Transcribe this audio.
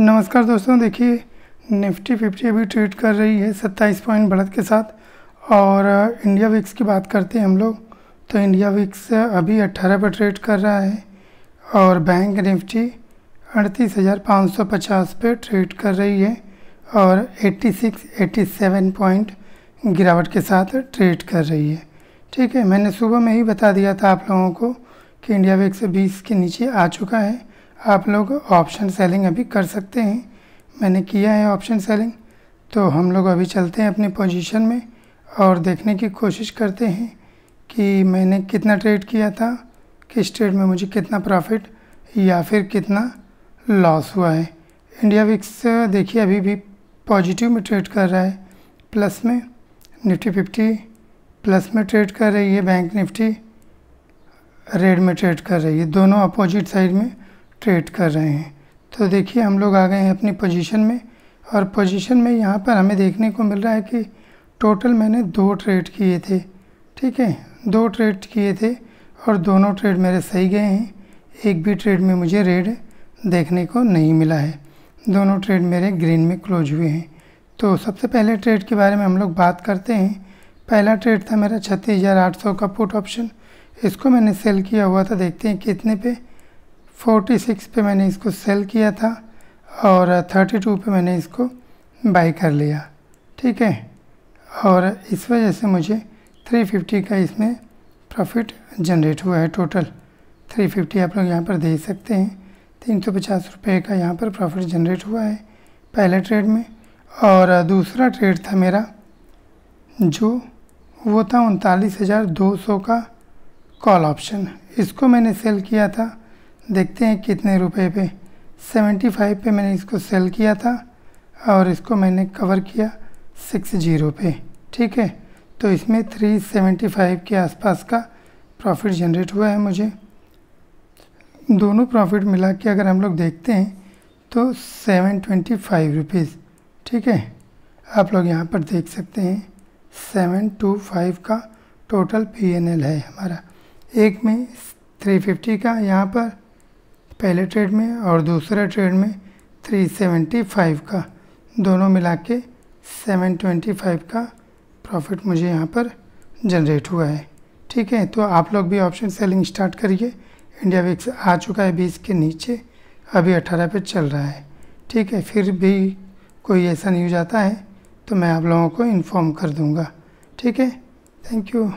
नमस्कार दोस्तों देखिए निफ्टी फिफ्टी अभी ट्रेड कर रही है सत्ताईस पॉइंट बढ़त के साथ और इंडिया विक्स की बात करते हैं हम लोग तो इंडिया विक्स अभी अट्ठारह पर ट्रेड कर रहा है और बैंक निफ्टी अड़तीस हज़ार पाँच सौ पचास पर ट्रेड कर रही है और eighty six eighty seven point गिरावट के साथ ट्रेड कर रही है ठीक है मैंने सुबह में ही बता दिया था आप लोगों को कि इंडिया विक्स बीस के नीचे आ चुका है आप लोग ऑप्शन सेलिंग अभी कर सकते हैं मैंने किया है ऑप्शन सेलिंग तो हम लोग अभी चलते हैं अपनी पोजीशन में और देखने की कोशिश करते हैं कि मैंने कितना ट्रेड किया था किस ट्रेड में मुझे कितना प्रॉफिट या फिर कितना लॉस हुआ है इंडिया विक्स देखिए अभी भी पॉजिटिव में ट्रेड कर रहा है प्लस में निफ्टी फिफ्टी प्लस में ट्रेड कर रही है बैंक निफ्टी रेड में ट्रेड कर रही है दोनों अपोजिट साइड में ट्रेड कर रहे हैं तो देखिए हम लोग आ गए हैं अपनी पोजीशन में और पोजीशन में यहाँ पर हमें देखने को मिल रहा है कि टोटल मैंने दो ट्रेड किए थे ठीक है दो ट्रेड किए थे और दोनों ट्रेड मेरे सही गए हैं एक भी ट्रेड में मुझे रेड देखने को नहीं मिला है दोनों ट्रेड मेरे ग्रीन में क्लोज हुए हैं तो सबसे पहले ट्रेड के बारे में हम लोग बात करते हैं पहला ट्रेड था मेरा छत्तीस हज़ार आठ सौ का पुट ऑप्शन इसको मैंने सेल किया हुआ था देखते हैं कितने पे 46 पे मैंने इसको सेल किया था और 32 पे मैंने इसको बाई कर लिया ठीक है और इस वजह से मुझे 350 का इसमें प्रॉफिट जनरेट हुआ है टोटल 350 आप लोग यहाँ पर देख सकते हैं तीन सौ पचास रुपये का यहाँ पर प्रॉफिट जनरेट हुआ है पहले ट्रेड में और दूसरा ट्रेड था मेरा जो वो था उनतालीस हज़ार दो सौ का कॉल ऑप्शन इसको मैंने सेल किया था देखते हैं कितने रुपए पे 75 पे मैंने इसको सेल किया था और इसको मैंने कवर किया सिक्स जीरो पे ठीक है तो इसमें 375 के आसपास का प्रॉफिट जनरेट हुआ है मुझे दोनों प्रॉफिट मिला के अगर हम लोग देखते हैं तो सेवन ट्वेंटी फाइव रुपीज़ ठीक है आप लोग यहाँ पर देख सकते हैं सेवन टू फाइव का टोटल पी एन एल है हमारा एक में थ्री फिफ्टी का यहाँ पर पहले ट्रेड में और दूसरे ट्रेड में 375 का दोनों मिला के सेवन का प्रॉफिट मुझे यहाँ पर जनरेट हुआ है ठीक है तो आप लोग भी ऑप्शन सेलिंग स्टार्ट करिए इंडिया विक्स आ चुका है बीस के नीचे अभी अट्ठारह पे चल रहा है ठीक है फिर भी कोई ऐसा न्यूज आता है तो मैं आप लोगों को इन्फॉर्म कर दूँगा ठीक है थैंक यू